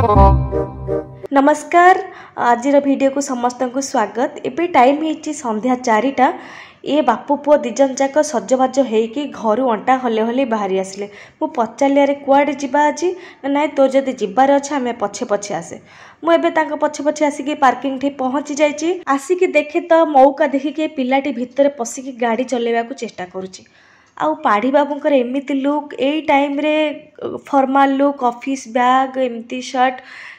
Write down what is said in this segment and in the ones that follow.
ନମସ୍କାର ଆଜିର ଭିଡ଼ିଓକୁ ସମସ୍ତଙ୍କୁ ସ୍ୱାଗତ ଏବେ ଟାଇମ୍ ହେଇଛି ସନ୍ଧ୍ୟା ଚାରିଟା ଏ ବାପୁ ପୁଅ ଦିଜନ ଯାକ ସଜବାଜ ହେଇକି ଘରୁ ଅଣ୍ଟା ହଲେ ହଲେ ବାହାରି ଆସିଲେ ମୁଁ ପଚାରିଲିଆରେ କୁଆଡ଼େ ଯିବା ଆଜି ନା ନାଇଁ ତୋର ଯଦି ଯିବାର ଅଛି ଆମେ ପଛେ ପଛେ ଆସେ ମୁଁ ଏବେ ତାଙ୍କ ପଛେ ପଛେ ଆସିକି ପାର୍କିଂଠି ପହଞ୍ଚି ଯାଇଛି ଆସିକି ଦେଖେ ତ ମଉକା ଦେଖିକି ପିଲାଟି ଭିତରେ ପଶିକି ଗାଡ଼ି ଚଲାଇବାକୁ ଚେଷ୍ଟା କରୁଛି ଆଉ ପାଢ଼ୀ ବାବୁଙ୍କର ଏମିତି ଲୁକ୍ ଏଇ ଟାଇମ୍ରେ ଫର୍ମାଲ୍ ଲୁକ୍ ଅଫିସ୍ ବ୍ୟାଗ୍ ଏମିତି ସାର୍ଟ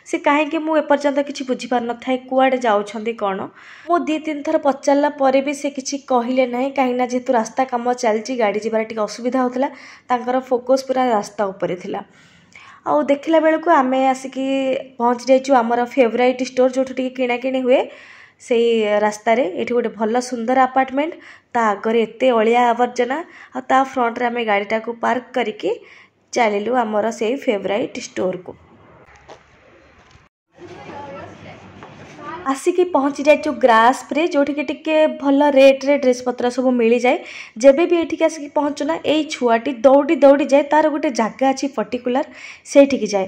ସେ କାହିଁକି ମୁଁ ଏପର୍ଯ୍ୟନ୍ତ କିଛି ବୁଝିପାରିନଥାଏ କୁଆଡ଼େ ଯାଉଛନ୍ତି କ'ଣ ମୁଁ ଦୁଇ ତିନି ଥର ପଚାରିଲା ପରେ ବି ସେ କିଛି କହିଲେ ନାହିଁ କାହିଁକିନା ଯେହେତୁ ରାସ୍ତା କାମ ଚାଲିଛି ଗାଡ଼ି ଯିବାରେ ଟିକେ ଅସୁବିଧା ହେଉଥିଲା ତାଙ୍କର ଫୋକସ୍ ପୁରା ରାସ୍ତା ଉପରେ ଥିଲା ଆଉ ଦେଖିଲା ବେଳକୁ ଆମେ ଆସିକି ପହଞ୍ଚି ଯାଇଛୁ ଆମର ଫେଭରାଇଟ୍ ଷ୍ଟୋର୍ ଯେଉଁଠୁ ଟିକେ କିଣାକିଣି ହୁଏ ସେଇ ରାସ୍ତାରେ ଏଇଠି ଗୋଟେ ଭଲ ସୁନ୍ଦର ଆପାର୍ଟମେଣ୍ଟ ତା ଆଗରେ ଏତେ ଅଳିଆ ଆବର୍ଜନା ଆଉ ତା ଫ୍ରଣ୍ଟରେ ଆମେ ଗାଡ଼ିଟାକୁ ପାର୍କ କରିକି ଚାଲିଲୁ ଆମର ସେଇ ଫେଭରାଇଟ୍ ଷ୍ଟୋରକୁ ଆସିକି ପହଞ୍ଚି ଯାଇଛୁ ଗ୍ରାସ୍ପରେ ଯେଉଁଠିକି ଟିକେ ଭଲ ରେଟ୍ରେ ଡ୍ରେସ୍ ପତ୍ର ସବୁ ମିଳିଯାଏ ଯେବେ ବି ଏଠିକି ଆସିକି ପହଞ୍ଚୁନା ଏଇ ଛୁଆଟି ଦୌଡ଼ି ଦୌଡ଼ି ଯାଏ ତା'ର ଗୋଟେ ଜାଗା ଅଛି ପର୍ଟିକୁଲାର ସେଇଠିକି ଯାଏ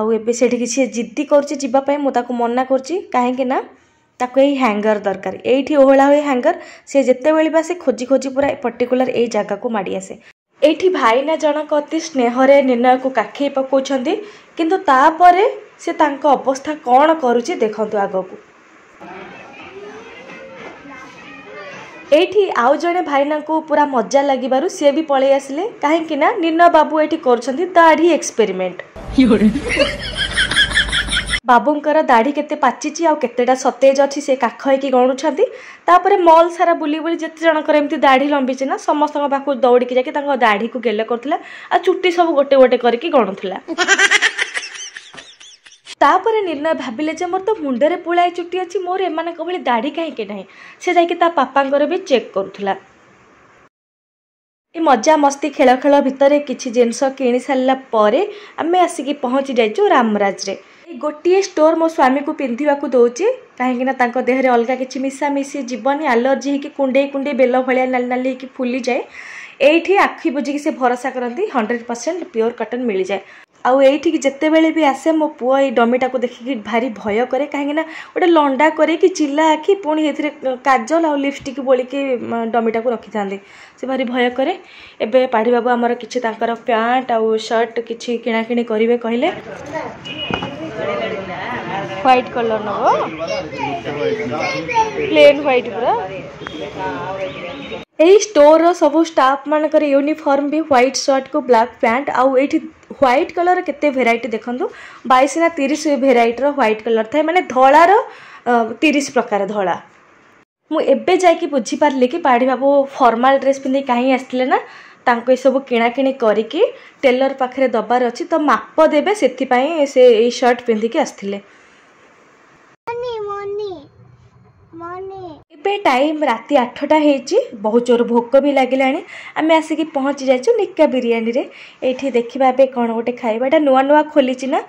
ଆଉ ଏବେ ସେଇଠିକି ସିଏ ଜିଦ୍ଦି କରୁଛି ଯିବା ପାଇଁ ମୁଁ ତାକୁ ମନା କରୁଛି କାହିଁକି ନା ତାକୁ ଏଇ ହ୍ୟାଙ୍ଗର ଦରକାର ଏଇଠି ଓହଳା ହୁଏ ହ୍ୟାଙ୍ଗର ସେ ଯେତେବେଳେ ବି ଆସେ ଖୋଜି ଖୋଜି ପୁରା ପର୍ଟିକୁଲାର ଏଇ ଜାଗାକୁ ମାଡ଼ି ଆସେ ଏଇଠି ଭାଇନା ଜଣକ ଅତି ସ୍ନେହରେ ନିର୍ଣ୍ଣୟକୁ କାଖେଇ ପକାଉଛନ୍ତି କିନ୍ତୁ ତାପରେ ସେ ତାଙ୍କ ଅବସ୍ଥା କ'ଣ କରୁଛି ଦେଖନ୍ତୁ ଆଗକୁ ଏଇଠି ଆଉ ଜଣେ ଭାଇନାଙ୍କୁ ପୁରା ମଜା ଲାଗିବାରୁ ସିଏ ବି ପଳେଇ ଆସିଲେ କାହିଁକି ନା ନିର୍ଣ୍ଣୟ ବାବୁ ଏଇଠି କରୁଛନ୍ତି ଦାଢ଼ି ଏକ୍ସପେରିମେଣ୍ଟ ବାବୁଙ୍କର ଦାଢ଼ି କେତେ ପାଚିଛି ଆଉ କେତେଟା ସତେଜ ଅଛି ସେ କାଖ ହେଇକି ଗଣୁଛନ୍ତି ତାପରେ ମଲ୍ ସାରା ବୁଲି ବୁଲି ଯେତେ ଜଣଙ୍କର ଏମିତି ଦାଢ଼ି ଲମ୍ବିଛି ନା ସମସ୍ତଙ୍କ ପାଖକୁ ଦୌଡ଼ିକି ଯାଇକି ତାଙ୍କ ଦାଢ଼ିକୁ ଗେଲେ କରୁଥିଲା ଆଉ ଚୁଟି ସବୁ ଗୋଟେ ଗୋଟେ କରିକି ଗଣୁଥିଲା ତାପରେ ନିର୍ଣ୍ଣୟ ଭାବିଲେ ଯେ ମୋର ତ ମୁଣ୍ଡରେ ପୁଳାଏ ଚୁଟି ଅଛି ମୋର ଏମାନଙ୍କ ଭଳି ଦାଢ଼ି କାହିଁକି ନାହିଁ ସେ ଯାଇକି ତା ପାପାଙ୍କର ବି ଚେକ୍ କରୁଥିଲା ଏ ମଜା ମସ୍ତି ଖେଳ ଖେଳ ଭିତରେ କିଛି ଜିନିଷ କିଣି ସାରିଲା ପରେ ଆମେ ଆସିକି ପହଞ୍ଚି ଯାଇଛୁ ରାମରାଜରେ ଏଇ ଗୋଟିଏ ଷ୍ଟୋର୍ ମୋ ସ୍ୱାମୀକୁ ପିନ୍ଧିବାକୁ ଦେଉଛି କାହିଁକିନା ତାଙ୍କ ଦେହରେ ଅଲଗା କିଛି ମିଶାମିଶି ଜୀବନି ଆଲର୍ଜି ହେଇକି କୁଣ୍ଡେଇ କୁଣ୍ଡେଇ ବେଲ ଭଳିଆ ନାଲି ନାଲି ହେଇକି ଫୁଲିଯାଏ ଏଇଠି ଆଖି ବୁଝିକି ସେ ଭରସା କରନ୍ତି ହଣ୍ଡ୍ରେଡ଼ ପରସେଣ୍ଟ ପିଓର କଟନ୍ ମିଳିଯାଏ ଆଉ ଏଇଠିକି ଯେତେବେଳେ ବି ଆସେ ମୋ ପୁଅ ଏଇ ଡମିଟାକୁ ଦେଖିକି ଭାରି ଭୟ କରେ କାହିଁକିନା ଗୋଟେ ଲଣ୍ଡା କରିକି ଚିଲା ଆଖି ପୁଣି ଏଥିରେ କାଜଲ ଆଉ ଲିପଷ୍ଟିକ୍ ବୋଳିକି ଡମିଟାକୁ ରଖିଥାନ୍ତି ସେ ଭାରି ଭୟ କରେ ଏବେ ପାଢ଼ୀବାବୁ ଆମର କିଛି ତାଙ୍କର ପ୍ୟାଣ୍ଟ ଆଉ ସର୍ଟ କିଛି କିଣାକିଣି କରିବେ କହିଲେ ह्वैट कलर नब प्लेन ह्वैट पूरा यही स्टोर सब स्टाफ मानक यूनिफर्म भी ह्वैट सर्ट को ब्लाक पैंट आउ ये ह्वैट कलर के केेर देखूँ ना तीस भेर ह्वैट कलर था मैंने धलार तीस प्रकार धला मुझे जाकि बुझीपारे कि पाढ़ी बाबू फर्माल ड्रेस पिंधे कहीं आसते ना ताको ये सब किणाकि करेलर पाखे दबार अच्छी तो माप देवे से सर्ट पिंधिकी आसते ଏବେ ଟାଇମ୍ ରାତି ଆଠଟା ହେଇଛି ବହୁତ ଜୋର ଭୋକ ବି ଲାଗିଲାଣି ଆମେ ଆସିକି ପହଞ୍ଚି ଯାଇଛୁ ନିକା ବିରିୟାନୀରେ ଏଇଠି ଦେଖିବା ଏବେ କ'ଣ ଗୋଟେ ଖାଇବା ଏଇଟା ନୂଆ ନୂଆ ଖୋଲିଛି ନା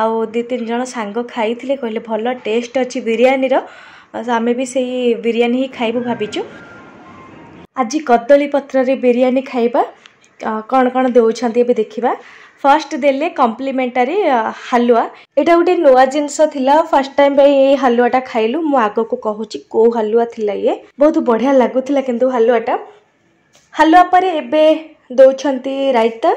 ଆଉ ଦୁଇ ତିନି ଜଣ ସାଙ୍ଗ ଖାଇଥିଲେ କହିଲେ ଭଲ ଟେଷ୍ଟ ଅଛି ବିରିୟାନୀର ଆମେ ବି ସେଇ ବିରିୟାନୀ ହିଁ ଖାଇବୁ ଭାବିଛୁ ଆଜି କଦଳୀ ପତ୍ରରେ ବିରିୟାନୀ ଖାଇବା କ'ଣ କ'ଣ ଦେଉଛନ୍ତି ଏବେ ଦେଖିବା ଫାର୍ଷ୍ଟ ଦେଲେ କମ୍ପ୍ଲିମେଣ୍ଟାରୀ ହାଲୁଆ ଏଇଟା ଗୋଟେ ନୂଆ ଜିନିଷ ଥିଲା ଫାର୍ଷ୍ଟ ଟାଇମ୍ ପାଇଁ ଏଇ ହାଲୁଆଟା ଖାଇଲୁ ମୁଁ ଆଗକୁ କହୁଛି କେଉଁ ହାଲୁଆ ଥିଲା ଇଏ ବହୁତ ବଢ଼ିଆ ଲାଗୁଥିଲା କିନ୍ତୁ ହାଲୁଆଟା ହାଲୁଆ ପରେ ଏବେ ଦେଉଛନ୍ତି ରାଇତା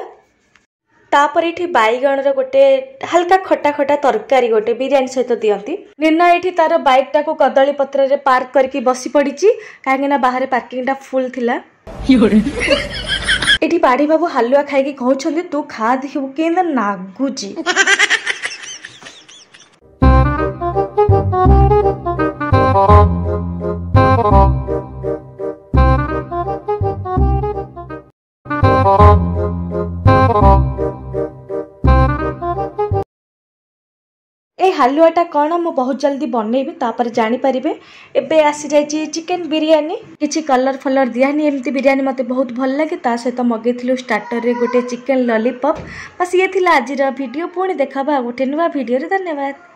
ତାପରେ ଏଠି ବାଇଗଣର ଗୋଟେ ହାଲକା ଖଟା ଖଟା ତରକାରୀ ଗୋଟେ ବିରିୟାନୀ ସହିତ ଦିଅନ୍ତି ନିର୍ଣ୍ଣୟ ଏଠି ତାର ବାଇକ୍ଟାକୁ କଦଳୀ ପତ୍ରରେ ପାର୍କ କରିକି ବସି ପଡ଼ିଛି କାହିଁକି ନା ବାହାରେ ପାର୍କିଂଟା ଫୁଲ୍ ଥିଲା ଏଠି ପାଢ଼ୀ ବାବୁ ହାଲୁଆ ଖାଇକି କହୁଛନ୍ତି ତୁ ଖା ଦେଖିବୁ କେମିତି ନାଗୁଛି Thank you. हालुआटा कौन मु बहुत जल्दी बनईबी तापर जापर एवे आसी जा चिकेन बिरीयी किसी कलर फलर दिहानी एमती बिरीयी मतलब बहुत भल लगे सहित मगे स्टार्टर में गोटे चिकेन ललिपप बस ये आज पुणी देखा गोटे नुआ भिडे धन्यवाद